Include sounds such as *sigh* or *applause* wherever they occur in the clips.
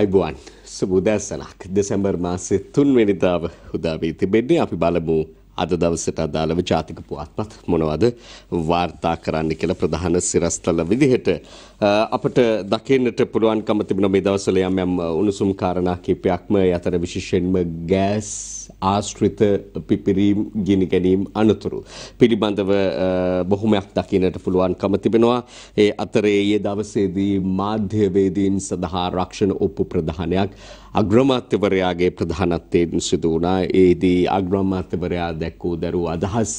අයිබුවන් සුබුදැස්සනක් දෙසැම්බර් මාසේ තුන්වෙනිදාව හුදාවී තිබෙන්නේ අපි බලමු අද දවසට අදාළව ජාතික පුවත්පත් මොනවද වාර්තා කරන්න කියලා ප්‍රධාන සිරස්තල විදිහට Uh, අපට දකින්නට පුළුවන්කම තිබෙන මේ දවස්වල යම් යම් uh, උණුසුම් කාරණා කිහිපයක්ම යතර විශේෂයෙන්ම ගෑස් ආශ්‍රිත පිපිරීම් ගිනි ගැනීම අනතුරු පිළිබඳව uh, බොහොමයක් දකින්නට පුළුවන්කම තිබෙනවා ඒ අතරේ ඊයේ දවසේදී මාධ්‍ය වේදීන් සඳහා රක්ෂණ උප ප්‍රධානයක් අග්‍රමාත්‍යවරයාගේ ප්‍රධානත්වයෙන් සිදු වුණා ඒදී අග්‍රමාත්‍යවරයා දැක්වූ දරු අදහස්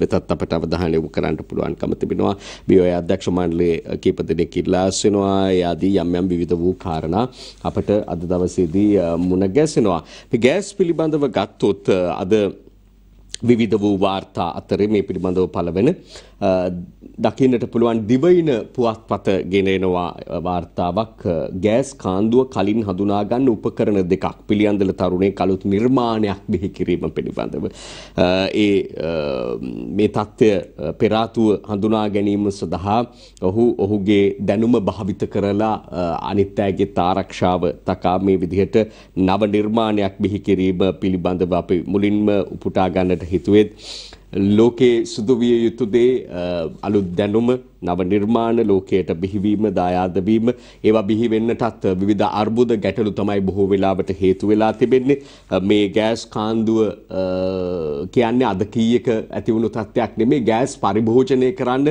වෙතත් අපට අවධානය යොමු කරන්න පුළුවන්කම තිබෙනවා BOA අධ්‍යක්ෂ මණ්ඩලයේ කීප දෙනෙක් නිර්ලාස් වෙනවා ඒ ආදී යම් යම් විවිධ වූ කාරණා අපට අද දවසේදී මුණ ගැසෙනවා. ගෑස් පිළිබඳව ගත්තොත් අද විවිධ වූ වාර්තා අතරේ මේ පිළිබඳව පළවෙන දකින්නට පුළුවන් දිවයින පුවත්පත ගෙනෙනවා වාර්තාවක් ගෑස් කාන්දුව කලින් හඳුනාගන්න උපකරණ දෙකක් පිළියන්දල තරුණේ කලුත් නිර්මාණයක් බිහි කිරීම පිළිබඳව. ඒ මේ තත්ත්වය පෙරාතුව හඳුනා ගැනීම සඳහා ඔහු ඔහුගේ දැනුම භාවිත කරලා අනිත්‍යගේ තාරක්ෂාව තකා මේ විදිහට නව නිර්මාණයක් බිහි කිරීම පිළිබඳව අපි මුලින්ම උපුටා ගන්නට හිතුවෙත් ලෝකේ සිදු විය යුතු දේ අලුත් දැනුම නව නිර්මාණ ලෝකයට බිහිවීම දායාද වීම ඒවා බිහි වෙන්නටත් විවිධ අර්බුද ගැටලු තමයි බොහෝ වෙලාවට හේතු වෙලා තිබෙන්නේ මේ ගෑස් කාන්දුව කියන්නේ අද කීයක ඇති වුණු තත්ත්වයක් නෙමේ ගෑස් පරිභෝජනය කරන්න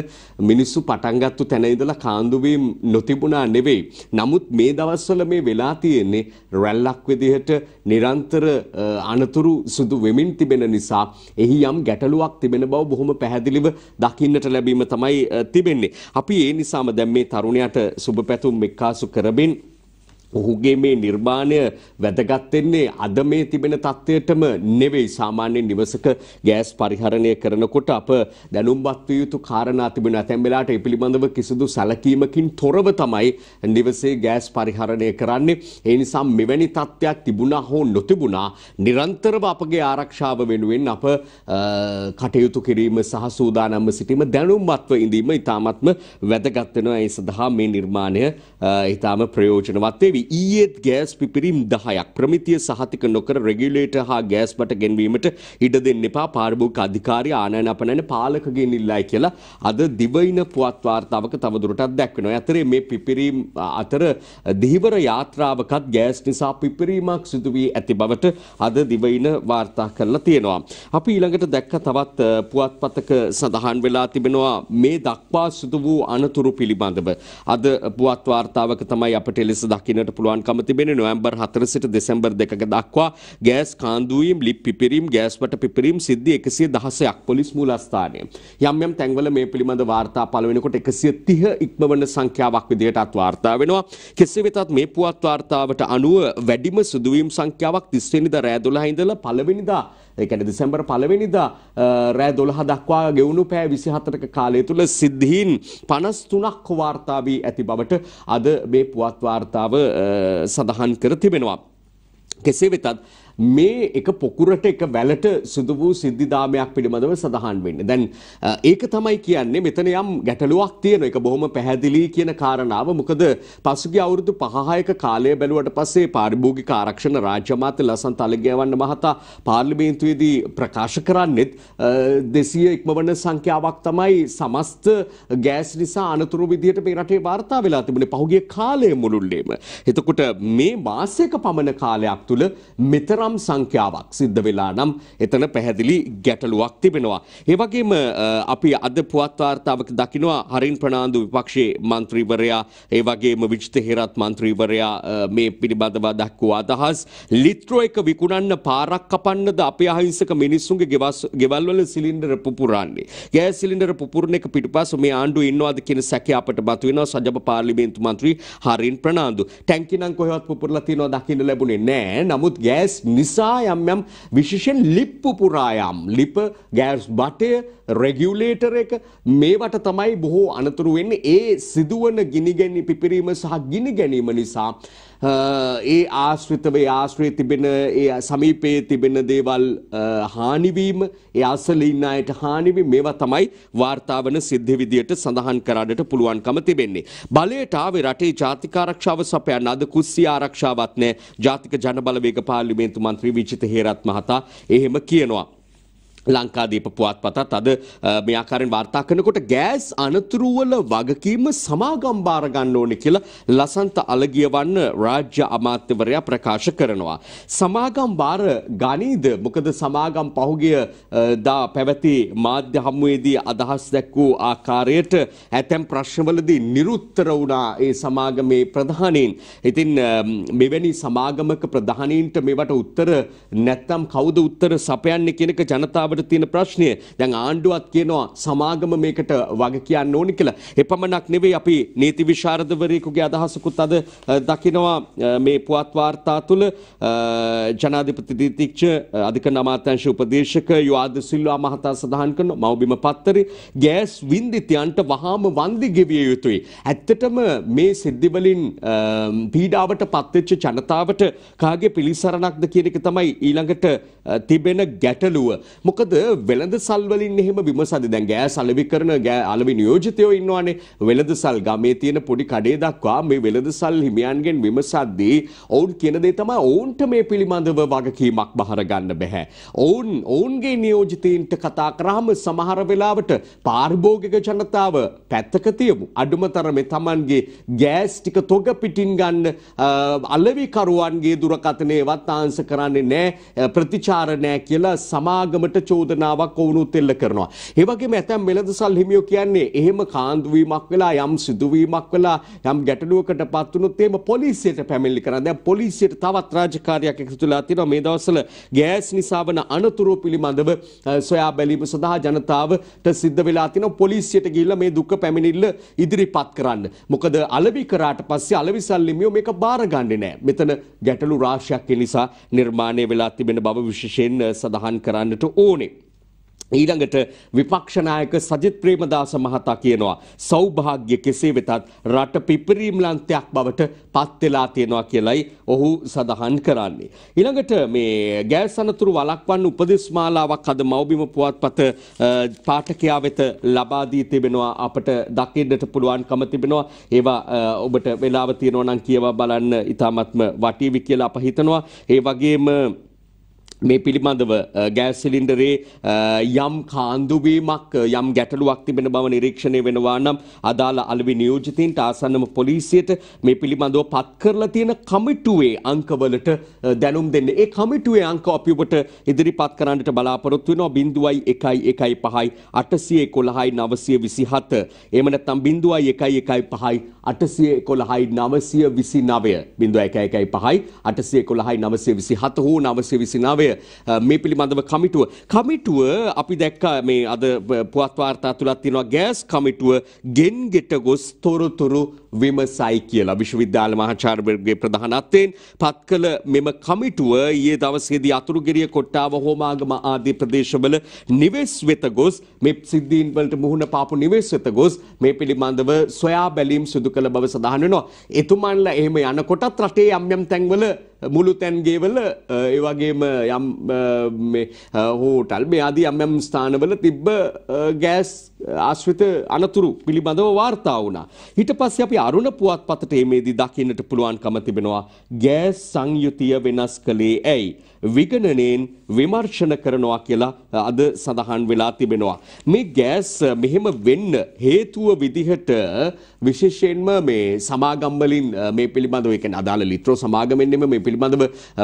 මිනිස්සු පටන්ගත්තු තැන ඉඳලා කාන්දුවීම් නොතිබුණා නෙවෙයි නමුත් මේ දවස්වල මේ වෙලා තියෙන්නේ රැල්ලක් විදිහට නිරන්තර අනතුරු සුදු වෙමින් තිබෙන නිසා එහි යම් ගැටලුවක් තිබෙන බව බොහොම පැහැදිලිව දකින්නට ලැබීම තමයි තිබෙන්නේ තියෙන්නේ. අපි ඒ නිසාම දැන් මේ තරුණයාට සුබ පැතුම් එක්කාසු කරමින් ඔහුගේ මේ නිර්මාණය වැදගත් වෙන්නේ අද මේ තිබෙන தත්ත්වයටම නෙවෙයි සාමාන්‍ය නිවසක ගෑස් පරිහරණය කරනකොට අප දැනුම්වත් විය යුතු කාරණා තිබෙන ඇතැම් වෙලාවට ඒ පිළිබඳව කිසිදු සැලකීමකින් තොරව තමයි නිවසේ ගෑස් පරිහරණය කරන්නේ ඒ නිසා මෙවැනි தත්ත්වයක් තිබුණා හෝ නොතිබුණා නිරන්තරව අපගේ ආරක්ෂාව වෙනුවෙන් අප කටයුතු කිරීම සහ සූදානම්ව සිටීම දැනුම්වත්ව ඉඳීම ඉතාමත්ම වැදගත් වෙනවා ඒ සඳහා මේ නිර්මාණය ඉතාම ප්‍රයෝජනවත් වේවි ඊයේත් ගෑස් පිපිරීම් 10ක් ප්‍රමිතිය සහතික නොකර රෙගියුලේටර් හා ගෑස් බට ගෙන්වීමට ඉඩ දෙන්න එපා පාරිභෝගික අධිකාරිය ආනයන අපනයන පාලකගෙන් ඉල්ලයි කියලා අද දිවයින පුවත් වාර්තාවක තවදුරටත් දැක්වෙනවා. අතරේ මේ පිපිරීම් අතර දිහිවර යාත්‍රාවකත් ගෑස් නිසා පිපිරීමක් සිදු වී ඇති බවට අද දිවයින වාර්තා කරලා තියෙනවා. අපි ඊළඟට දැක්ක තවත් පුවත්පතක සඳහන් වෙලා තිබෙනවා මේ දක්වා සිදු වූ අනතුරු පිළිබඳව අද පුවත් වාර්තාවක තමයි අපට එලෙස දකින්නට ලබන්නට පුළුවන්කම තිබෙන නොවැම්බර් 4 සිට දෙසැම්බර් 2 දක්වා ගෑස් කාන්දුවීම් ලිප් පිපිරීම් ගෑස්වට පිපිරීම් සිද්ධි 116ක් පොලිස් මූලස්ථානය. යම් යම් තැන්වල මේ පිළිබඳ වාර්තා පළ වෙනකොට 130 ඉක්මවන සංඛ්‍යාවක් විදිහටත් වාර්තා වෙනවා. කෙසේ වෙතත් මේ පුවත් වාර්තාවට අනුව වැඩිම සිදුවීම් සංඛ්‍යාවක් 30 වෙනිදා රෑ 12 ඉඳලා පළවෙනිදා ඒ කියන්නේ දෙසැම්බර් 1 වෙනිදා රෑ 12 දක්වා ගෙවුණු පැය 24ක කාලය තුල සිද්ධීන් 53ක් වාර්තා වී ඇති බවට අද මේ පුවත් වාර්තාව සඳහන් කර තිබෙනවා. කෙසේ වෙතත් මේ එක පොකුරට එක වැලට සිදු වූ සිද්ධිදාමයක් පිළිබඳව සඳහන් වෙන්නේ. දැන් ඒක තමයි කියන්නේ මෙතන යම් ගැටලුවක් තියෙන එක බොහොම පැහැදිලි කියන කාරණාව. මොකද පසුගිය අවුරුදු 5ක කාලය බැලුවට පස්සේ පාරිභෝගික ආරක්ෂණ රාජ්‍ය මාත්‍ය ලසන්ත අලගියවන්න මහතා පාර්ලිමේන්තුවේදී ප්‍රකාශ කරන්නෙත් 200 ඉක්මවන සංඛ්‍යාවක් තමයි සමස්ත ගෑස් නිසා අනතුරු විදියට මේ රටේ වාර්තා වෙලා තිබුණේ පහුගිය කාලය මුළුල්ලේම. එතකොට මේ මාසයක පමණ කාලයක් තුල මෙතර තරම් සංඛ්‍යාවක් සිද්ධ වෙලා නම් එතන පැහැදිලි ගැටලුවක් තිබෙනවා. ඒ වගේම අපි අද පුවත් වාර්තාවක දකිනවා හරින් ප්‍රනාන්දු විපක්ෂයේ මන්ත්‍රීවරයා ඒ වගේම විජිත හේරත් මන්ත්‍රීවරයා මේ පිළිබඳව දක්වූ අදහස් ලිත්‍රෝ එක විකුණන්න පාරක් කපන්නද අපේ අහිංසක මිනිස්සුන්ගේ ගෙවල් වල සිලින්ඩර පුපුරන්නේ. ගෑස් සිලින්ඩර පුපුරන එක පිටිපස්ස මේ ආණ්ඩුව ඉන්නවද කියන සැකය අපට මතුවෙනවා සජබ පාර්ලිමේන්තු මන්ත්‍රී හරින් ප්‍රනාන්දු. ටැංකිනම් කොහෙවත් පුපුරලා තියෙනවා දකින්න ලැබුණේ නැහැ. නමුත් ගෑස් නිසා යම් යම් විශේෂයෙන් ලිප්පු පුරායම් ලිප ගෑස් බටය රෙගියුලේටර් එක මේවට තමයි බොහෝ අනතුරු වෙන්නේ ඒ සිදුවන ගිනි ගැනීම පිපිරීම සහ ගිනි ගැනීම නිසා ඒ ආශ්‍රිතව ඒ ආශ්‍රය තිබෙන ඒ සමීපයේ තිබෙන දේවල් හානිවීම ඒ අසල ඉන්න අයට හානිවීම මේවා තමයි වාර්තාවන සිද්ධ විදියට සඳහන් කරන්නට පුළුවන්කම තිබෙන්නේ. බලයට ආවේ රටේ ජාතික ආරක්ෂාව සපයන්න අද කුස්සිය ආරක්ෂාවක් නැහැ. ජාතික ජනබලවේග පාර්ලිමේන්තු මන්ත්‍රී විජිත හේරත් මහතා එහෙම කියනවා. ලංකාදීප පුවත්පතත් අද මේ ආකාරයෙන් වාර්තා කරනකොට ගෑස් අනතුරු වල වගකීම සමාගම් බාර ගන්න ඕනේ කියලා ලසන්ත අලගියවන්න රාජ්‍ය අමාත්‍යවරයා ප්‍රකාශ කරනවා. සමාගම් බාර ගනීද? මොකද සමාගම් පහුගිය දා පැවති මාධ්‍ය හමුවේදී අදහස් දැක්වූ ආකාරයට ඇතැම් ප්‍රශ්නවලදී නිරුත්තර වුණා ඒ සමාගමේ ප්‍රධානීන්. ඉතින් මෙවැනි සමාගමක ප්‍රධානීන්ට මේවට උත්තර නැත්තම් කවුද උත්තර සපයන්නේ කියනක ජනතාව අපිට තියෙන ප්‍රශ්නය. දැන් ආණ්ඩුවත් කියනවා සමාගම මේකට වග කියන්න ඕනි කියලා. එපමණක් නෙවෙයි අපි නීති විශාරදවරයෙකුගේ අදහසකුත් අද දකිනවා මේ පුවත් වාර්තා තුළ ජනාධිපති දීතික්ෂ අධිකරණ අමාත්‍යාංශ උපදේශක යුආද සිල්වා මහතා සඳහන් කරන මව්බිම පත්තරේ ගෑස් වින්දිතයන්ට වහාම වන්දි ගෙවිය යුතුයි. ඇත්තටම මේ සිද්ධිවලින් පීඩාවට පත්වෙච්ච ජනතාවට කාගේ පිළිසරණක්ද කියන එක තමයි ඊළඟට තිබෙන ගැටලුව. මොකද මොකද වෙළඳ සල් වලින් එහෙම විමසද්දි දැන් ගෑස් අලෙවි කරන අලෙවි නියෝජිතයෝ ඉන්නවානේ වෙළඳ සල් ගමේ තියෙන පොඩි කඩේ දක්වා මේ වෙළඳ සල් හිමියන්ගෙන් විමසද්දී ඔවුන් කියන දේ තමයි ඔවුන්ට මේ පිළිබඳව වගකීමක් බහර ගන්න බෑ. ඔවුන් ඔවුන්ගේ නියෝජිතයින්ට කතා කරාම සමහර වෙලාවට පාරිභෝගික ජනතාව පැත්තක තියමු. අඩුම තරමේ Tamanගේ ගෑස් ටික තොග පිටින් ගන්න අලෙවිකරුවන්ගේ දුරකථනයවත් ආංශ කරන්නේ නැහැ ප්‍රතිචාර නැහැ කියලා සමාගමට චෝදනාවක් ඔවුනුත් එල්ල කරනවා. ඒ වගේම ඇතැම් වෙළඳසල් හිමියෝ කියන්නේ එහෙම කාන්දු වීමක් වෙලා යම් සිදුවීමක් වෙලා යම් ගැටලුවකට පත් වුණොත් එහෙම පොලිසියට පැමිණිලි කරනවා. දැන් පොලිසියට තවත් රාජකාරියක් එකතු වෙලා තියෙනවා මේ දවස්වල ගෑස් නිසා වන අනතුරු පිළිබඳව සොයා බැලීම සඳහා ජනතාවට සිද්ධ වෙලා තියෙනවා පොලිසියට ගිහිල්ලා මේ දුක පැමිණිල්ල ඉදිරිපත් කරන්න. මොකද අලෙවි කරාට පස්සේ අලෙවි සල්ලිමියෝ මේක බාරගන්නේ නැහැ. මෙතන ගැටලු රාශියක් නිසා නිර්මාණය වෙලා තිබෙන බව විශේෂයෙන් සඳහන් කරන්නට ඕනේ. ඊළඟට විපක්ෂ නායක සජිත් ප්‍රේමදාස මහතා කියනවා සෞභාග්‍ය කෙසේ වෙතත් රට පිපිරීම්ලන්තයක් බවට පත් වෙලා තියෙනවා කියලයි ඔහු සඳහන් කරන්නේ. ඊළඟට මේ ගෑස් අනතුරු වළක්වන්න උපදෙස්මාලාවක් අද මව්බිම පුවත්පත පාඨකයා වෙත ලබා දී තිබෙනවා අපට දකින්නට පුළුවන්කම තිබෙනවා. ඒවා ඔබට වෙලාව තියෙනවා නම් කියවා බලන්න ඉතාමත්ම වටීවි කියලා අප හිතනවා. ඒ වගේම මේ පිළිබඳව ගෑස් සිලින්ඩරේ යම් කාන්දුවීමක් යම් ගැටලුවක් තිබෙන බව නිරීක්ෂණය වෙනවා නම් අදාළ අලවි නියෝජිතයින්ට ආසන්නම පොලිසියට මේ පිළිබඳව පත් කරලා තියෙන කමිටුවේ අංකවලට දැනුම් දෙන්න. ඒ කමිටුවේ අංක අපි ඔබට ඉදිරිපත් කරන්නට බලාපොරොත්තු වෙනවා 0115යි 811යි 927. එහෙම නැත්නම් 0115යි 811යි 929. 0115යි 811යි 927 හෝ 929 මේ පිළිබඳව කමිටුව. කමිටුව අපි දැක්කා මේ අද පුවත් වාර්තා තුලත් තියෙනවා ගෑස් කමිටුව ගෙන් ගෙට ගොස් තොරතුරු විමසයි කියලා විශ්වවිද්‍යාල මහාචාර්යවරුගේ ප්‍රධානත්වයෙන් පත් කළ මෙම කමිටුව ඊයේ දවසේදී අතුරුගිරිය කොට්ටාව හෝමාගම ආදී ප්‍රදේශවල නිවෙස් වෙත ගොස් මේ සිද්ධීන් වලට මුහුණ පාපු නිවෙස් වෙත ගොස් මේ පිළිබඳව සොයා බැලීම් සිදු කළ බව සඳහන් වෙනවා. එතුමන්ලා එහෙම යනකොටත් රටේ යම් යම් තැන්වල මුළු තැන්ගේවල ඒවගේම යම් හෝටල් මේ අදී යම් යම් ස්ථානවල තිබ්බ ගෑස් ආශ්‍රිත අනතුරු පිළිබඳව වාර්තා වුණා. ඊට පස්සේ අපි අරුණ පුවත්පතට මේදී දකින්නට පුළුවන්කම තිබෙනවා ගෑස් සංයුතිය වෙනස් කළේ ඇයි? විගණනෙන් විමර්ශන කරනවා කියලා අද සඳහන් වෙලා තිබෙනවා. මේ ගෑස් මෙහෙම වෙන්න හේතුව විදිහට විශේෂයෙන්ම මේ සමාගම් වලින් මේ පිළිබඳව ඒ කියන්නේ අදාළ ලිත්‍රෝ සමාගමෙන්ම මේ පිළිබඳව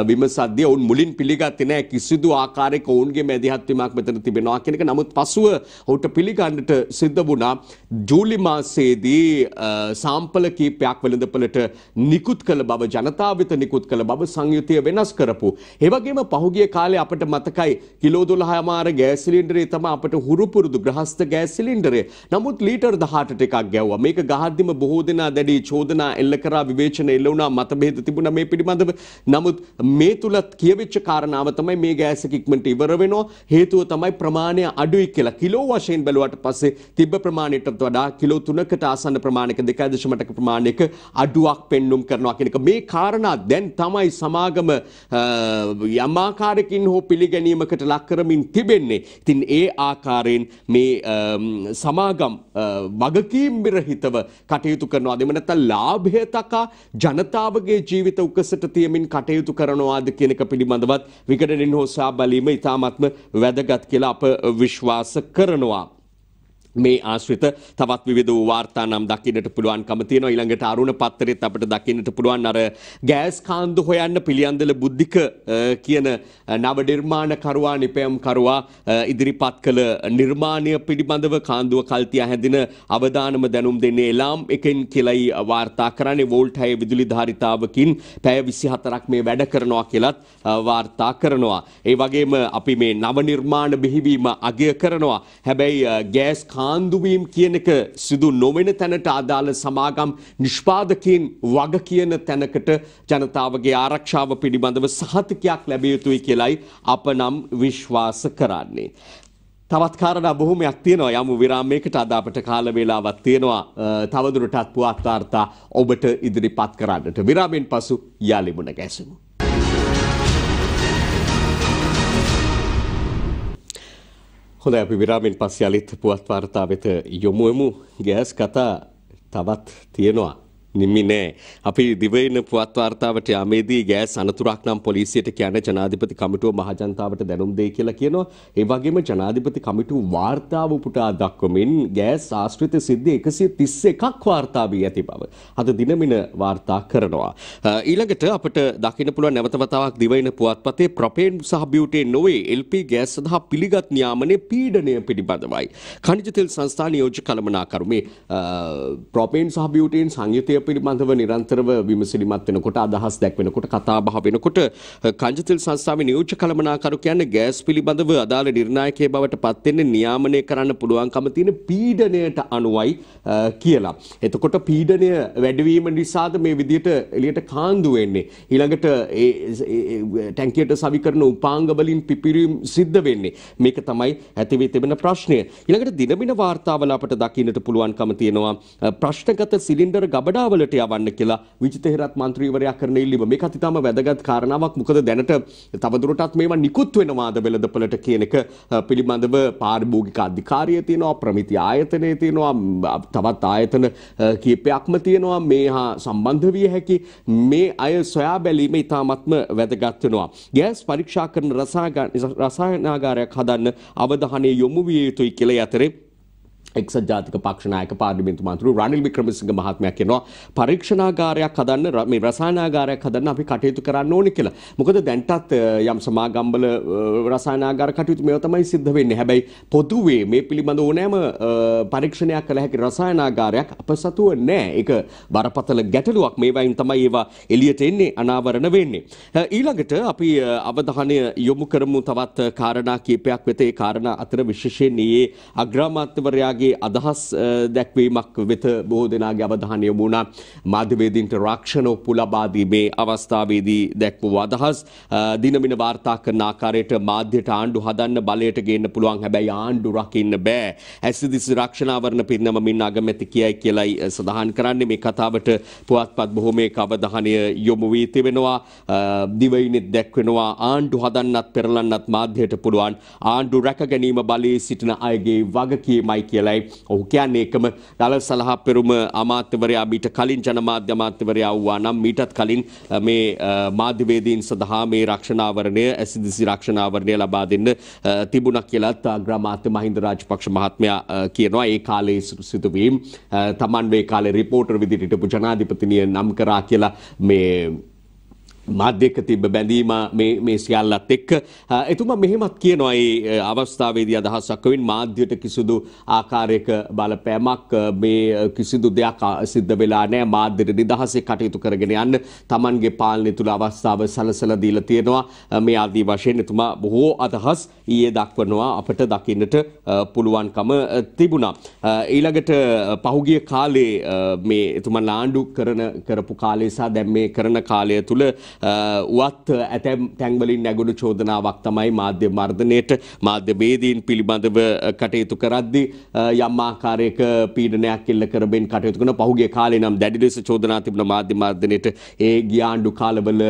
විමසද්දී ඔවුන් මුලින් පිළිගත්තේ නැහැ කිසිදු ආකාරයක ඔවුන්ගේ මැදිහත් වීමක් මෙතන තිබෙනවා කියන එක. නමුත් පසුව ඔහුට පිළිගන්නට අපට සිද්ධ වුණා ජූලි මාසයේදී සාම්පල කීපයක් වෙළඳපළට නිකුත් කළ බව ජනතාව වෙත නිකුත් කළ බව සංයුතිය වෙනස් කරපු. ඒ වගේම පහුගිය කාලේ අපට මතකයි කිලෝ 12මාර ගෑස් සිලින්ඩරේ තමයි අපට හුරු පුරුදු ගෘහස්ත ගෑස් සිලින්ඩරේ. නමුත් ලීටර් 18ට එකක් ගැව්වා. මේක ගහද්දිම බොහෝ දෙනා දැඩි චෝදනා එල්ල කරා විවේචන එල්ල වුණා මතභේද තිබුණා මේ පිළිබඳව. නමුත් මේ තුලත් කියවෙච්ච කාරණාව තමයි මේ ගෑස් එක ඉක්මනට ඉවර වෙනවා. හේතුව තමයි ප්‍රමාණය අඩුයි කියලා. කිලෝ වශයෙන් බැලුවට පස්සේ පස්සේ තිබ්බ ප්‍රමාණයටත් වඩා කිලෝ 3කට ආසන්න ප්‍රමාණයක 2.8ක ප්‍රමාණයක අඩුවක් පෙන්눔 කරනවා කියන එක මේ කාරණා දැන් තමයි සමාගම යම් ආකාරයකින් හෝ පිළිගැනීමකට ලක් කරමින් තිබෙන්නේ. ඉතින් ඒ ආකාරයෙන් මේ සමාගම් වගකීම් විරහිතව කටයුතු කරනවා. දෙම නැත්නම් ලාභය තකා ජනතාවගේ ජීවිත උකසට තියමින් කටයුතු කරනවාද කියන එක පිළිබඳවත් විකඩනින් හොසා බැලීම ඉතාමත්ම වැදගත් කියලා අප විශ්වාස කරනවා. මේ ආශ්‍රිත තවත් විවිධ වාර්තා නම් දකින්නට පුළුවන්කම තියෙනවා ඊළඟට අරුණ පත්තරෙත් අපිට දකින්නට පුළුවන් අර ගෑස් කාන්දු හොයන්න පිළියන්දල බුද්ධික කියන නව නිර්මාණකරුවා නිපැයම්කරුවා ඉදිරිපත් කළ නිර්මාණය පිළිබඳව කාන්දුව කල්තිය හැඳින අවදානම දැනුම් දෙන්නේ එලාම් එකෙන් කියලයි වාර්තා කරන්නේ වෝල්ට් 6 විදුලි ධාරිතාවකින් පැය 24ක් මේ වැඩ කරනවා කියලත් වාර්තා කරනවා ඒ වගේම අපි මේ නව නිර්මාණ බිහිවීම අගය කරනවා හැබැයි ගෑස් කාන්දු නාන්දුවීම් කියන එක සිදු නොවන තැනට අදාළ සමාගම් නිෂ්පාදකයන් වග කියන තැනකට ජනතාවගේ ආරක්ෂාව පිළිබඳව සහතිකයක් ලැබිය යුතුයි කියලයි අප නම් විශ්වාස කරන්නේ. තවත් කාරණා බොහොමයක් තියෙනවා යමු විරාමයකට අද අපට කාල වේලාවක් තියෙනවා තවදුරටත් පුවත්වාර්තා ඔබට ඉදිරිපත් කරන්නට විරාමෙන් පසු යාලිමුණ ගැසෙමු හොඳ අපි විරාමෙන් පස්සේ අලිත් පුවත් වාර්තා වෙත යොමු වෙමු. ගෑස් කතා තවත් තියෙනවා. නිමි නෑ. අපි දිවයින පුවත් වාර්තාවට යාමේදී ගෑස් අනතුරක් නම් පොලිසියට කියන ජනාධිපති කමිටුව මහජනතාවට දැනුම් දෙයි කියලා කියනවා. ඒ වගේම ජනාධිපති කමිටුව වාර්තාව පුටා දක්වමින් ගෑස් ආශ්‍රිත සිද්ධි 131ක් වාර්තා වී ඇති බව අද දිනමින වාර්තා කරනවා. ඊළඟට අපිට දකින්න පුළුවන් නැවත වතාවක් දිවයින පුවත්පතේ ප්‍රොපේන් සහ බියුටේන් නොවේ LP ගෑස් සඳහා පිළිගත් නියාමනයේ පීඩනය පිළිබඳවයි. කනිජ තෙල් සංස්ථා නියෝජ්‍ය කළමනාකරු මේ ප්‍රොපේන් සහ බියුටේන් සංයුතය පිළිබඳව නිරන්තරව විමසිලිමත් වෙනකොට අදහස් දැක්වෙනකොට කතා බහ වෙනකොට කංජතිල් සංස්ථාවේ නියෝජ්‍ය කළමනාකරු කියන්නේ ගෑස් පිළිබඳව අදාළ නිර්ණායකයේ බවට පත් වෙන්නේ නියාමනය කරන්න පුළුවන්කම තියෙන පීඩණයට අනුවයි කියලා. එතකොට පීඩණය වැඩිවීම නිසාද මේ විදියට එළියට කාන්දු වෙන්නේ. ඊළඟට ඒ ටැංකියට සවි කරන උපාංග වලින් පිපිරීම සිද්ධ වෙන්නේ. මේක තමයි ඇති වී තිබෙන ප්‍රශ්නය. ඊළඟට දිනමින වාර්තාවල අපට දකින්නට පුළුවන්කම තියෙනවා ප්‍රශ්නගත සිලින්ඩර් ගබඩා ක්‍රියාවලට යවන්න කියලා විජිත හිරත් මන්ත්‍රීවරයා කරන ඉල්ලීම. මේක අතිතාම වැදගත් කාරණාවක්. මොකද දැනට තවදුරටත් මේවා නිකුත් වෙනවාද වෙළඳපළට කියන එක පිළිබඳව පාරිභෝගික අධිකාරිය තියෙනවා, ප්‍රමිති ආයතනය තියෙනවා, තවත් ආයතන කීපයක්ම තියෙනවා. මේ හා සම්බන්ධ විය හැකි මේ අය සොයා බැලීම ඉතාමත්ම වැදගත් වෙනවා. ගෑස් පරීක්ෂා කරන රසායනාගාරයක් හදන්න අවධානය යොමු විය යුතුයි කියලා යතරේ එක්සත් ජාතික පක්ෂ නායක පාර්ලිමේන්තු මන්ත්‍රී රනිල් වික්‍රමසිංහ මහත්මයා කියනවා පරීක්ෂණාගාරයක් හදන්න මේ රසායනාගාරයක් හදන්න අපි කටයුතු කරන්න ඕනේ කියලා. මොකද දැන්ටත් යම් සමාගම්වල රසායනාගාර කටයුතු මේවා තමයි සිද්ධ වෙන්නේ. හැබැයි පොදුවේ මේ පිළිබඳ ඕනෑම පරීක්ෂණයක් කළ හැකි රසායනාගාරයක් අප සතුව නැහැ. ඒක බරපතල ගැටලුවක්. මේවායින් තමයි ඒවා එළියට එන්නේ අනාවරණ වෙන්නේ. ඊළඟට අපි අවධානය යොමු කරමු තවත් කාරණා කීපයක් වෙත. ඒ කාරණා අතර විශේෂයෙන් ඊයේ අග්‍රාමාත්‍යවරයාගේ දෙනාගේ අදහස් දැක්වීමක් වෙත බොහෝ දෙනාගේ අවධානය යොමු වුණා මාධ්‍යවේදීන්ට රක්ෂණ ඔප්පු ලබා දීමේ අවස්ථාවේදී දැක්වූ අදහස් දිනමින වාර්තා කරන ආකාරයට මාධ්‍යට ආණ්ඩු හදන්න බලයට ගේන්න පුළුවන් හැබැයි ආණ්ඩු රකින්න බෑ ඇසිදිසි රක්ෂණාවරණ පිරිනමමින් අගමැති කියයි කියලයි සඳහන් කරන්නේ මේ කතාවට පුවත්පත් බොහොමයක අවධානය යොමු වී තිබෙනවා දිවයිනෙත් දැක්වෙනවා ආණ්ඩු හදන්නත් පෙරලන්නත් මාධ්‍යයට පුළුවන් ආණ්ඩු රැක ගැනීම බලයේ සිටින අයගේ වගකීමයි කියලා කළයි. ඔහු කියන්නේ එකම දළ සලහා පෙරුම අමාත්‍යවරයා මීට කලින් ජනමාධ්‍ය අමාත්‍යවරයා වූවා නම් මීටත් කලින් මේ මාධ්‍යවේදීන් සඳහා මේ රක්ෂණාවරණය ඇසිදිසි රක්ෂණාවරණය ලබා දෙන්න තිබුණා කියලත් අග්‍රාමාත්‍ය මහින්ද රාජපක්ෂ මහත්මයා කියනවා. ඒ කාලේ සිදුවීම් තමන් මේ කාලේ රිපෝටර් විදිහට හිටපු ජනාධිපතිනිය නම් කරා කියලා මේ මාධ්‍යක තිබ බැඳීම මේ සියල්ලත් එක්ක. එතුම මෙහෙමත් කියනවා ඒ අවස්ථාවේදී අදහසක්කවින් මාධ්‍යයට කිසිදු ආකාරයක බලපෑමක් මේ කිසිදු දෙයක් සිද්ධ වෙලා නෑ මාධ්‍යයට නිදහසේ කටයුතු කරගෙන යන්න තමන්ගේ පාලනය තුළ අවස්ථාව සලසල දීලා තියෙනවා මේ ආදී වශයෙන් එතුමා බොහෝ අදහස් ඊයේ දක්වනවා අපට දකින්නට පුළුවන්කම තිබුණා. ඊළඟට පහුගිය කාලේ මේ එතුමා නාඩු කරන කරපු කාලේ සහ දැන් මේ කරන කාලය තුළ වත් ඇතැම් තැන්වලින් නැගුණු චෝදනාවක් තමයි මාධ්‍ය මර්ධනයට මාධ්‍ය බේදීන් පිළිබඳව කටයුතු කරද්දි යම් ආකාරයක පීඩනයක් එල්ල කරමින් කටයුතු කරන පහුගිය කාලේ නම් දැඩි ලෙස චෝදනා තිබුණ මාධ්‍ය මර්ධනයට ඒ ගියාණ්ඩු කාලවල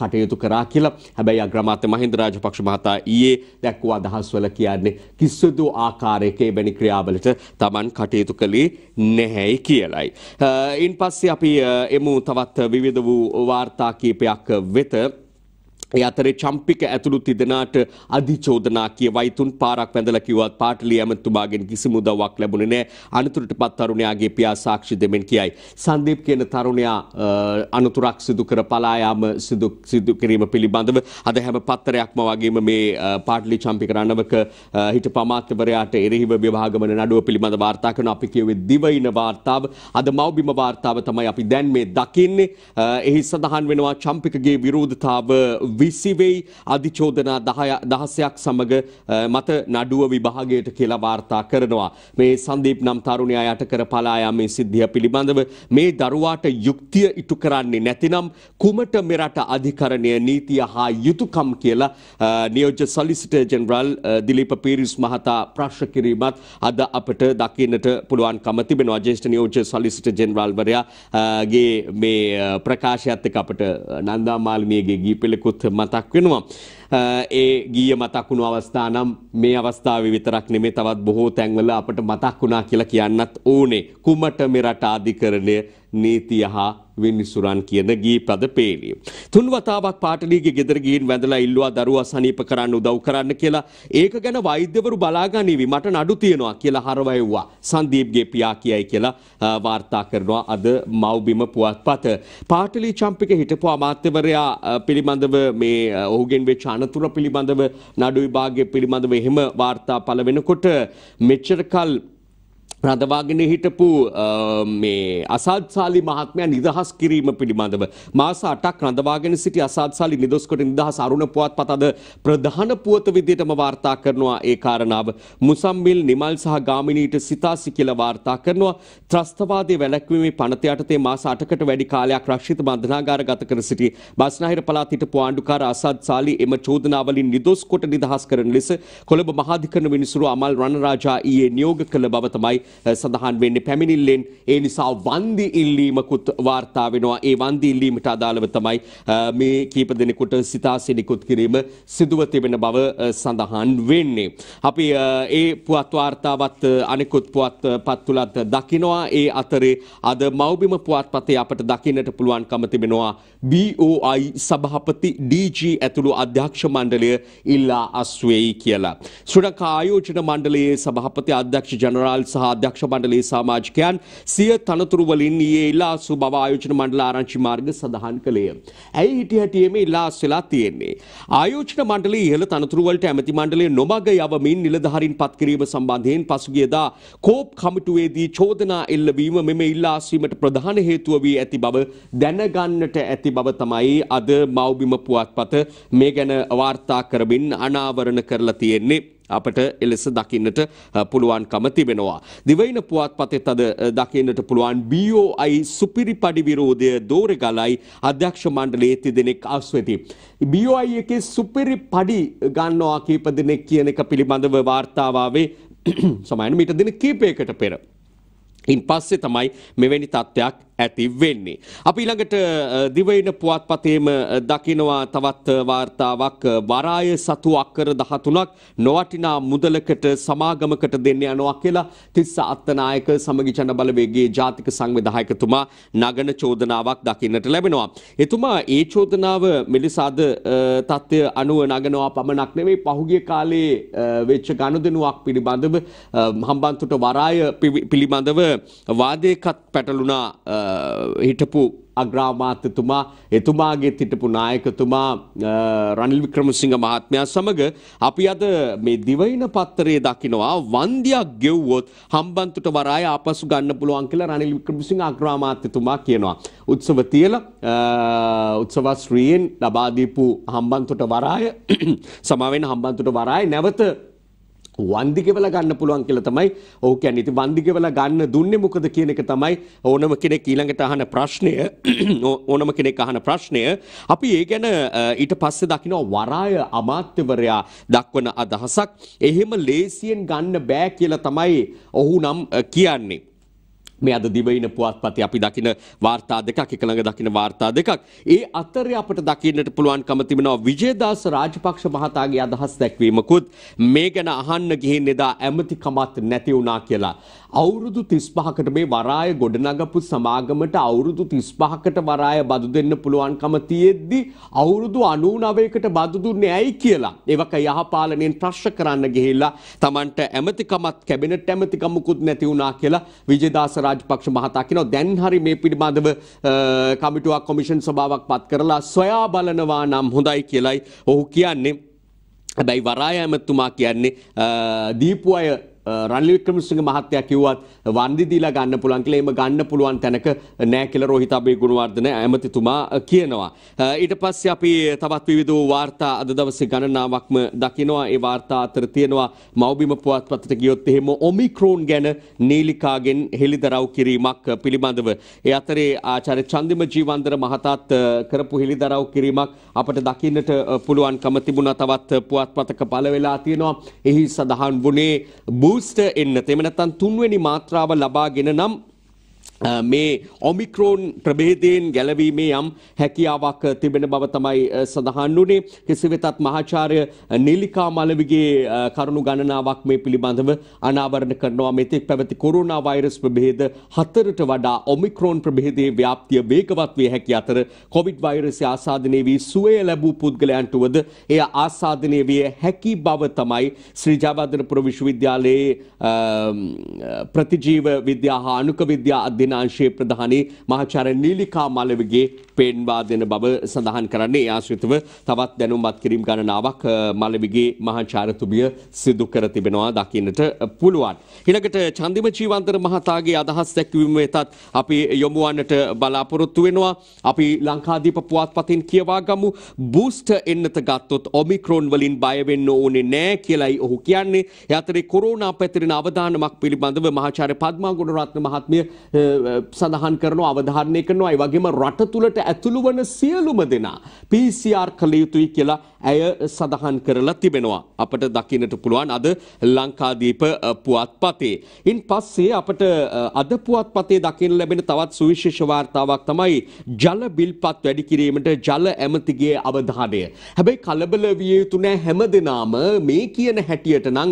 කටයුතු කරා කියලා. හැබැයි අග්‍රාමාත්‍ය මහින්ද රාජපක්ෂ මහතා ඊයේ දැක්වූ අදහස් වල කියන්නේ කිසිදු ආකාරයක එවැනි ක්‍රියාවලට Taman කටයුතු කළේ නැහැයි කියලයි. ඉන් පස්සේ අපි එමු තවත් විවිධ වූ වාර්තා කීපයක් with a ඒ අතරේ චම්පික ඇතුළු තිදෙනාට අධිචෝදනා කියවයි තුන් පාරක් වැඳලා කිව්වත් පාටලි ඇමතුමාගෙන් කිසිම උදව්වක් ලැබුණේ නැහැ. අනතුරටපත් තරුණයාගේ පියා සාක්ෂි දෙමින් කියයි. සංදීප් කියන තරුණයා අනතුරක් සිදු කර පලා යාම සිදු සිදු කිරීම පිළිබඳව අද හැම පත්තරයක්ම වගේම මේ පාටලි චම්පික රණවක හිටපු අමාත්‍යවරයාට එරෙහිව විභාගමන නඩුව පිළිබඳ වාර්තා කරන අපි කියුවේ දිවයින වාර්තාව. අද මව්බිම වාර්තාව තමයි අපි දැන් මේ දකින්නේ. එහි සඳහන් වෙනවා චම්පිකගේ විරෝධතාව විසිවෙයි අධිචෝදනා දහසයක් සමග මත නඩුව විභාගයට කියලා වාර්තා කරනවා. මේ සන්දීප් නම් තරුණයා යට කර පලායාමේ සිද්ධිය පිළිබඳව මේ දරුවාට යුක්තිය ඉටු කරන්නේ නැතිනම් කුමට මෙරට අධිකරණය නීතිය හා යුතුකම් කියලා නියෝජ්‍ය සොලිසිටර් ජෙනරල් දිලීප පීරිස් මහතා ප්‍රශ්න කිරීමත් අද අපට දකින්නට පුළුවන්කම තිබෙනවා ජේෂ්ඨ නියෝජ්‍ය සොලිසිටර් ජෙනරල්වරයාගේ මේ ප්‍රකාශයත් එක්ක අපට නන්දා මාලිනියගේ ගී පෙළකුත් මතක් වෙනවා. ඒ ගීය මතක් වුණු අවස්ථා නම් මේ අවස්ථාවේ විතරක් නෙමෙයි තවත් බොහෝ තැන්වල අපට මතක් වුණා කියලා කියන්නත් ඕනේ. කුමට මෙරට අධිකරණය නීතිය හා විනිසුරන් කියන ගී පද පේලිය. තුන් වතාවක් පාටලීගේ ගෙදර ගිහින් වැඳලා ඉල්ලුවා දරුවා සනීප කරන්න උදව් කරන්න කියලා ඒක ගැන වෛද්‍යවරු බලාගනීවි මට නඩු තියෙනවා කියලා හරවැව්වා සංදීප්ගේ පියා කියයි කියලා වාර්තා කරනවා අද මව්බිම පුවත්පත. පාටලී චම්පික හිටපු අමාත්‍යවරයා පිළිබඳව මේ ඔහුගෙන් වෙච්ච අනතුර පිළිබඳව නඩු විභාගය පිළිබඳව එහෙම වාර්තා පළ වෙනකොට මෙච්චර කල් රඳවාගෙන හිටපු මේ අසාත්සාලි මහත්මය නිදහස් කිරීම පිළිබඳව මාස 8ක් රඳවාගෙන සිටි අසාත්සාලි නිදොස් කොට නිදහස් අරුණ පුවත්පත් අද ප්‍රධාන පුවත විදිහටම වාර්තා කරනවා ඒ කාරණාව මුසම්මිල් නිමල් සහ ගාමිණීට සිතාසි කියලා වාර්තා කරනවා ත්‍රස්තවාදී වැළැක්වීමේ පනත යටතේ මාස 8කට වැඩි කාලයක් රක්ෂිත බන්ධනාගාර ගත කර සිටි බස්නාහිර පළාත හිටපු ආණ්ඩුකාර අසාත්සාලි එම චෝදනාවලින් නිදොස් කොට නිදහස් කරන ලෙස කොළඹ මහාධිකරණ විනිසුරු අමල් රණරාජා ඊයේ නියෝග කළ බව තමයි සඳහන් වෙන්නේ පැමිණිල්ලෙන් ඒ නිසා වන්දි ඉල්ලීමකුත් වාර්තා වෙනවා. ඒ වන්දි ඉල්ලීමට අදාළව තමයි මේ කීප දෙනෙකුට සිතාසෙ නිකුත් කිරීම සිදුව තිබෙන බව සඳහන් වෙන්නේ. අපි ඒ පුවත් වාර්තාවත් අනෙකුත් පුවත්පත් තුලත් දකිනවා. ඒ අතරේ අද මෞබිම පුවත්පතේ අපට දකින්නට පුළුවන්කම තිබෙනවා BOI සභාපති DG ඇතුළු අධ්‍යක්ෂ මණ්ඩලය ඉල්ලා අස්වෙයි කියලා. ශ්‍රී ලංකා ආයෝජන මණ්ඩලයේ සභාපති අධ්‍යක්ෂ ජනරාල් සහ අධ්‍යක්ෂ මණ්ඩලයේ සාමාජිකයන් සිය තනතුරු වලින් ඊයේ ඉලාසු බව ආයෝජන මණ්ඩල ආරංචි මාර්ග සඳහන් කළේය. ඇයි හිටි හැටියේම ඉලාස් වෙලා තියෙන්නේ. ආයෝජන මණ්ඩලයේ ඉහළ තනතුරු වලට ඇමති මණ්ඩලයේ නොමග යවමින් නිලධාරීන් පත් කිරීම සම්බන්ධයෙන් පසුගියදා කෝප් කමිටුවේදී චෝදනා එල්ලවීම මෙම ඉලාස් වීමට ප්‍රධාන හේතුව වී ඇති බව දැනගන්නට ඇති බව තමයි අද මව්බිම පුවත්පත මේ ගැන වාර්තා කරමින් අනාවරණ කරලා තියෙන්නේ. අපට එලෙස දකින්නට පුළුවන්කම තිබෙනවා. දිවයින පුවත්පතෙත් අද දකින්නට පුළුවන් BOI සුපිරි පඩි විරෝධය දෝරගලයි අධ්‍යක්ෂ මණ්ඩලයේ තිදෙනෙක් අස්වෙති. BOI එකේ සුපිරි පඩි ගන්නවා කීප දෙනෙක් කියන එක පිළිබඳව වාර්තාවාවේ *coughs* සමයන මිට දින කීපයකට පෙර. ඉන් පස්සේ තමයි මෙවැනි තත්ත්වයක් ඇති වෙන්නේ. අපි ඊළඟට දිවයින පුවත්පතේම දකිනවා තවත් වාර්තාවක් වරාය සතු අක්කර 13ක් නොවටිනා මුදලකට සමාගමකට දෙන්න යනවා කියලා තිස්ස අත්නායක සමගි ජන බලවේගයේ ජාතික සංවිධායකතුමා නගන චෝදනාවක් දකින්නට ලැබෙනවා. එතුමා ඒ චෝදනාව මෙලිසාද තත්ත්වය අනුව නගනවා පමණක් නෙවෙයි පහුගිය කාලේ වෙච්ච ගනුදෙනුවක් පිළිබඳව හම්බන්තොට වරාය පිළිබඳව වාදයකත් පැටලුණා හිටපු අග්‍රාමාත්‍යතුමා එතුමාගේ හිටපු නායකතුමා රනිල් වික්‍රමසිංහ මහත්මයා සමග අපි අද මේ දිවයින පත්තරේ දකිනවා වන්දියක් ගෙව්වොත් හම්බන්තොට වරාය ආපසු ගන්න පුළුවන් කියලා රනිල් වික්‍රමසිංහ අග්‍රාමාත්‍යතුමා කියනවා. උත්සව තියලා උත්සවශ්‍රීයෙන් ලබා දීපු හම්බන්තොට වරාය සමාවෙන් හම්බන්තොට වරාය නැවත වන්දිගෙවල ගන්න පුළුවන් කියලා තමයි ඔහු කියන්නේ. ඉතින් වන්දිගෙවල ගන්න දුන්නේ මොකද කියන එක තමයි ඕනම කෙනෙක් ඊළඟට අහන ප්‍රශ්නය. *clears throat* ඕනම කෙනෙක් අහන ප්‍රශ්නය. අපි ඒ ගැන ඊට පස්සේ දකින්න වරාය අමාත්‍යවරයා දක්වන අදහසක්. එහෙම ලේසියෙන් ගන්න බෑ කියලා තමයි ඔහු නම් කියන්නේ. මේ අද දිවයින පුවත්පතේ අපි දකින වාර්තා දෙකක් එක ළඟ දකින වාර්තා දෙකක් ඒ අතරේ අපට දකින්නට පුළුවන්කම තිබෙනවා විජේදාස රාජපක්ෂ මහතාගේ අදහස් දැක්වීමකුත් මේ ගැන අහන්න ගිහින් එදා ඇමති කමත් නැති වුණා කියලා අවුරුදු 35කට මේ වරාය ගොඩනගපු සමාගමට අවුරුදු 35කට වරාය බදු දෙන්න පුළුවන්කම තියෙද්දි අවුරුදු 99කට බදු දුන්නේ ඇයි කියලා ඒවක යහපාලනයෙන් ප්‍රශ්න කරන්න ගිහිල්ලා Tamanට ඇමතිකමත් කැබිනට් ඇමතිකමකුත් නැති වුණා කියලා විජේදාස රාජපක්ෂ මහතා කියනවා දැන් හරි මේ පිළිබඳව කමිටුවක් කොමිෂන් සභාවක් පත් කරලා සොයා බලනවා නම් හොඳයි කියලයි ඔහු කියන්නේ හැබැයි වරාය ඇමතුමා කියන්නේ දීපු අය රනිල්ක්‍රමසිංහ මහත්තයා කිව්වත් වන්දි දීලා ගන්න පුළුවන් කියලා එහෙම ගන්න පුළුවන් තැනක නෑ කියලා රෝහිත අබේ ගුණවර්ධන ඇමතිතුමා කියනවා. ඊට පස්සේ අපි තවත් විවිධ වාර්තා අද දවසේ ගණනාවක්ම දකිනවා. ඒ වාර්තා අතර තියෙනවා මව්බිම පුවත්පතට ගියොත් එහෙම ඔමික්‍රෝන් ගැන නීලිකාගෙන් හෙළිදරව් කිරීමක් පිළිබඳව ඒ අතරේ ආචාර්ය චන්දිම ජීවන්දර මහතාත් කරපු හෙළිදරව් කිරීමක් අපට දකින්නට පුළුවන්කම තිබුණා තවත් පුවත්පතක පළ වෙලා තියෙනවා. එහි සඳහන් වුණේ බූ බූස්ටර් එන්නත එහෙම නැත්නම් තුන්වෙනි මාත්‍රාව ලබාගෙන නම් මේ ඔමික්‍රෝන් ප්‍රභේදයෙන් ගැලවීමේ යම් හැකියාවක් තිබෙන බව තමයි සඳහන් වුණේ. කෙසේ වෙතත් මහාචාර්ය නිලිකා මලවිගේ කරුණු ගණනාවක් මේ පිළිබඳව අනාවරණ කරනවා. මෙතෙක් පැවති කොරෝනා වෛරස් ප්‍රභේද හතරට වඩා ඔමික්‍රෝන් ප්‍රභේදයේ ව්‍යාප්තිය වේගවත් වේ හැකි අතර කොවිඩ් වෛරසය ආසාදනය වී සුවය ලැබූ පුද්ගලයන්ට වුවද එය ආසාදනය විය හැකි බව තමයි ශ්‍රී ජයවර්ධනපුර විශ්වවිද්‍යාලයේ ප්‍රතිජීව විද්‍යා හා අණුක විද්‍යා අධ්‍යන දිනාංශයේ ප්‍රධානී මහාචාර්ය නීලිකා මලවගේ පෙන්වා දෙන බව සඳහන් කරන්නේ ආශ්‍රිතව තවත් දැනුම්වත් කිරීම් ගණනාවක් මලවිගේ මහාචාර්යතුමිය සිදු කර තිබෙනවා දකින්නට පුළුවන්. ඊළඟට චන්දිම ජීවන්තර මහතාගේ අදහස් දැක්වීම වෙතත් අපි යොමු වන්නට බලාපොරොත්තු වෙනවා. අපි ලංකාදීප පුවත්පතින් කියවා ගමු බූස්ටර් එන්නත ගත්තොත් ඔමික්‍රෝන් වලින් බය වෙන්න ඕනේ නෑ කියලායි ඔහු කියන්නේ. ඒ අතරේ කොරෝනා පැතිරෙන අවදානමක් පිළිබඳව මහාචාර්ය පද්මා ගුණරත්න මහත්මිය සඳහන් කරනවා අවධාරණය කරනවා. ඒ වගේම රට තුලට ඇතුළු වන සියලුම දෙනා PCR කළ යුතුයි කියලා ඇය සඳහන් කරලා තිබෙනවා. අපට දකින්නට පුළුවන් අද ලංකාදීප පුවත්පතේ. ඉන් පස්සේ අපට අද පුවත්පතේ දකින්න ලැබෙන තවත් සුවිශේෂ වාර්තාවක් තමයි ජල බිල්පත් වැඩි කිරීමට ජල ඇමතිගේ අවධානය. හැබැයි කලබල විය යුතු නෑ හැමදෙනාම මේ කියන හැටියට නම්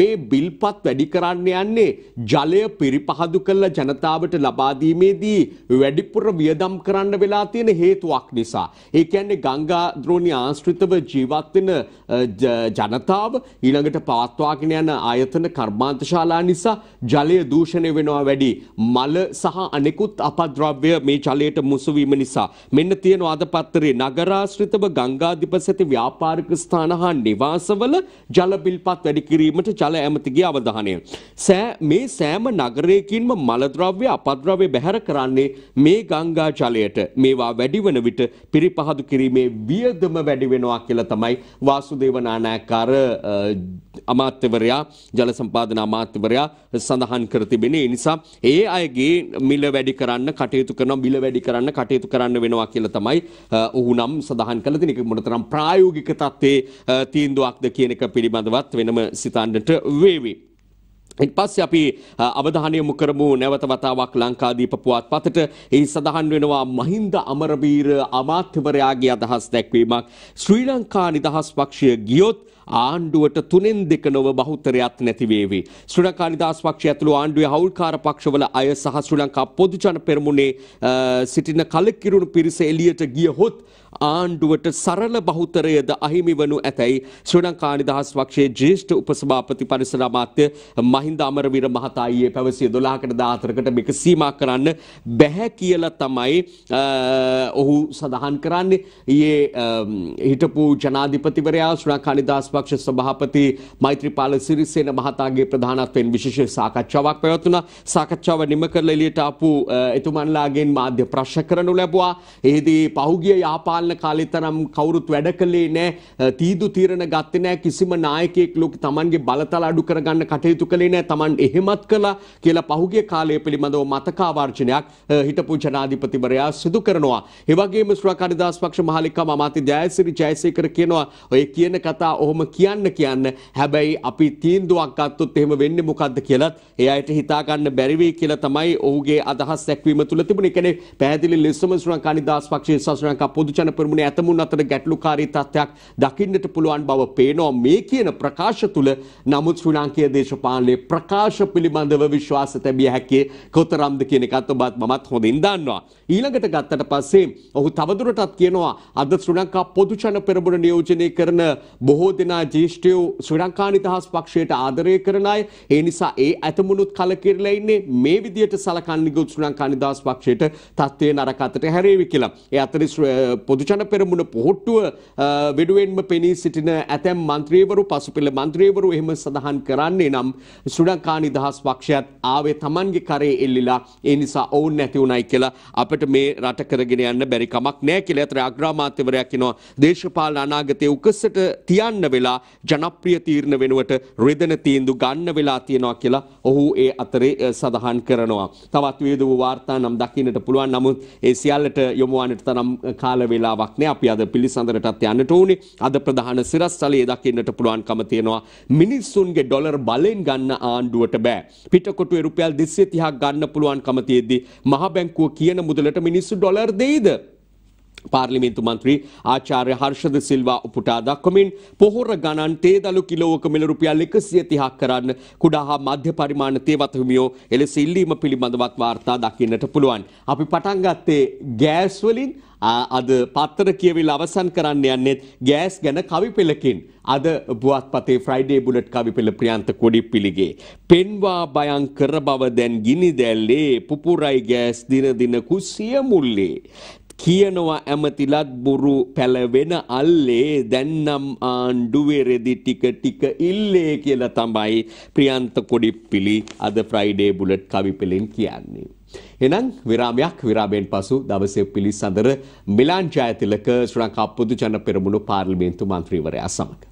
මේ බිල්පත් වැඩි කරන්න යන්නේ ජලය පිරිපහදු කළ ජනතාවට ලබා දීමේදී වැඩිපුර වියදම් කරන්න වෙලා වෙලා තියෙන හේතුවක් නිසා. ඒ කියන්නේ ගංගා ද්‍රෝණි ආශ්‍රිතව ජීවත් වෙන ජනතාව ඊළඟට පවත්වාගෙන යන ආයතන කර්මාන්තශාලා නිසා ජලය දූෂණය වෙනවා වැඩි. මල සහ අනෙකුත් අපද්‍රව්‍ය මේ ජලයට මුසු වීම නිසා. මෙන්න තියෙන අද පත්තරේ නගරාශ්‍රිතව ගංගාධිපති ව්‍යාපාරික ස්ථාන හා නිවාසවල ජල බිල්පත් වැඩි කිරීමට ජල ඇමතිගේ අවධානය. සෑ මේ සෑම නගරයකින්ම මල ද්‍රව්‍ය අපද්‍රව්‍ය බැහැර කරන්නේ මේ ගංගා ජලයට. මේවා වැඩිවන විට පිරිපහදු කිරීමේ වියදම වැඩි වෙනවා කියලා තමයි වාසුදේව නානාකාර අමාත්‍යවරයා ජල සම්පාදන අමාත්‍යවරයා සඳහන් කර තිබෙනේ. ඒ නිසා ඒ අයගේ මිල වැඩි කරන්න කටයුතු කරනවා මිල වැඩි කරන්න කටයුතු කරන්න වෙනවා කියලා තමයි ඔහු නම් සඳහන් කළ දෙන එක මොනතරම් ප්‍රායෝගික තත්ත්වයේ තීන්දුවක්ද කියන එක පිළිබඳවත් වෙනම සිතන්නට වේවි. එත් පස්සේ අපි අවධානය යොමු කරමු නැවත වතාවක් ලංකාදීප පුවත්පතට එහි සඳහන් වෙනවා මහින්ද අමරවීර අමාත්‍යවරයාගේ අදහස් දැක්වීමක් ශ්‍රී ලංකා නිදහස් පක්ෂය ගියොත් ආණ්ඩුවට තුනෙන් දෙක නොව බහුතරයක් නැතිවේවි. ශ්‍රී ලංකා නිදහස් පක්ෂය ඇතුළු ආණ්ඩුවේ හවුල්කාර පක්ෂවල අය සහ ශ්‍රී ලංකා පොදුජන පෙරමුණේ සිටින කලකිරුණු පිරිස එළියට ගියහොත් ආණ්ඩුවට සරල බහුතරයද අහිමි වනු ඇතැයි ශ්‍රී ලංකා නිදහස් පක්ෂයේ ජ්‍යෙෂ්ඨ උපසභාපති පරිසර අමාත්‍ය මහින්ද අමරවීර මහතා ඊයේ පැවසිය 12කට 14කට මේක සීමා කරන්න බැහැ කියලා තමයි ඔහු සඳහන් කරන්නේ. ඊයේ හිටපු ජනාධිපතිවරයා ශ්‍රී ලංකා නිදහස් පක්ෂ සභාපති මෛත්‍රීපාල සිරිසේන මහතාගේ ප්‍රධානත්වයෙන් විශේෂ සාකච්ඡාවක් පැවැත්වුණා. සාකච්ඡාව නිම කරලා එළියට ආපු එතුමන්ලාගෙන් මාධ්‍ය ප්‍රශ්න කරනු ලැබුවා. එහිදී පහුගිය යාපාලන කාලේ තරම් කවුරුත් වැඩ කළේ නැහැ. තීදු තීරණ ගත්තේ නැහැ. කිසිම නායකයෙක් ලෝක තමන්ගේ බලතල අඩු කරගන්න කටයුතු කළේ නැහැ. තමන් එහෙමත් කළා කියලා පහුගිය කාලය පිළිබඳව මතකාවර්ජනයක් හිටපු ජනාධිපතිවරයා සිදු කරනවා. ඒ වගේම සුරකාරිදාස් පක්ෂ මහලිකා මමාති ජයසිරි ජයසේකර කියනවා ඔය කියන කතා ඔහොම ඔහොම කියන්න කියන්න හැබැයි අපි තීන්දුවක් ගත්තොත් එහෙම වෙන්නේ මොකද්ද කියලත් ඒ අයට හිතා ගන්න බැරි වෙයි කියලා තමයි ඔහුගේ අදහස් දැක්වීම තුළ තිබුණේ. කියන්නේ පැහැදිලි ලෙසම ශ්‍රී ලංකා නිදහස් පක්ෂයේ ශ්‍රී ලංකා පොදු ජන පෙරමුණේ ඇතමුන් අතර ගැටලුකාරී තත්ත්වයක් දකින්නට පුළුවන් බව පේනවා මේ කියන ප්‍රකාශ තුළ. නමුත් ශ්‍රී ලාංකීය දේශපාලනයේ ප්‍රකාශ පිළිබඳව විශ්වාස තැබිය හැකි කොතරම්ද කියන එකත් ඔබත් මමත් හොඳින් දන්නවා. ඊළඟට ගත්තට පස්සේ ඔහු තවදුරටත් කියනවා අද ශ්‍රී ලංකා පොදු ජන පෙරමුණ නියෝජනය කරන බොහෝ දෙනා ගන්නා ජේෂ්ඨයෝ ශ්‍රලංකා නිදහස් පක්ෂයට ආදරය කරන අය. ඒ නිසා ඒ ඇතමුණුත් කලකිරලා ඉන්නේ මේ විදියට සලකන්නේ ගොත් ශ්‍රලංකා නිදහස් පක්ෂයට තත්ත්වේ නරක අතට හැරේවි කියලා. ඒ අතරේ පොදුජන පෙරමුණ පොහොට්ටුව වෙනුවෙන්ම පෙනී සිටින ඇතැම් මන්ත්‍රීවරු පසුපිළ මන්ත්‍රීවරු එහෙම සඳහන් කරන්නේ නම් ශ්‍රලංකා නිදහස් පක්ෂයත් ආවේ Tamanගේ කරේ එල්ලිලා ඒ නිසා ඔවුන් නැති වුණයි කියලා අපිට මේ රට කරගෙන යන්න බැරි කමක් නෑ කියලා අතර අග්‍රාමාත්‍යවරයා කියනවා දේශපාලන අනාගතයේ උකසට තියන්න වෙලා වෙලා ජනප්‍රිය තීරණ වෙනුවට රෙදෙන තීන්දු ගන්න වෙලා තියෙනවා කියලා ඔහු ඒ අතරේ සඳහන් කරනවා. තවත් විවිධ වූ වාර්තා නම් දකින්නට පුළුවන්. නමුත් ඒ සියල්ලට යොමු වන්නට තරම් කාල වේලාවක් නෑ. අපි අද පිළිසඳරටත් යන්නට ඕනේ. අද ප්‍රධාන සිරස්තලයේ දකින්නට පුළුවන්කම තියෙනවා. මිනිස්සුන්ගේ ඩොලර් බලෙන් ගන්න ආණ්ඩුවට බෑ. පිටකොටුවේ රුපියල් 230ක් ගන්න පුළුවන්කම තියෙද්දි මහ බැංකුව කියන මුදලට මිනිස්සු ඩොලර් දෙයිද? පාර්ලිමේන්තු මන්ත්‍රී ආචාර්ය හර්ෂද සිල්වා උපුටා දක්වමින් පොහොර ගණන් තේදලු කිලෝවක මිල රුපියල් 130ක් කරන්න කුඩා හා මධ්‍ය පරිමාණ තේවත හිමියෝ එලෙස ඉල්ලීම පිළිබඳවත් වාර්තා දක්වන්නට පුළුවන්. අපි පටන් ගත්තේ ගෑස් වලින් අද පත්තර කියවිල අවසන් කරන්න යන්නෙත් ගෑස් ගැන කවි පෙළකින්. අද බුවත්පතේ ෆ්‍රයිඩේ බුලට් කවි පෙළ ප්‍රියන්ත කොඩි පිළිගේ. පෙන්වා බයං කර බව දැන් ගිනි දැල්ලේ පුපුරයි ගෑස් දින දිනකු සිය මුල්ලේ. කියනවා ඇමතිලත් බොරු පැලවෙන අල්ලේ දැන්නම් ආණ්ඩුවේ රෙදි ටික ටික ඉල්ලේ කියලා තමයි ප්‍රියන්ත කොඩිප්පිලි අද ෆ්‍රයිඩේ බුලට් කවි පෙළෙන් කියන්නේ. එනම් විරාමයක් විරාමයෙන් පසු දවසේ පිළිසඳර මිලාන් ජයතිලක ශ්‍රී ලංකා පොදු ජන පෙරමුණු පාර්ලිමේන්තු මන්ත්‍රීවරයා සමඟ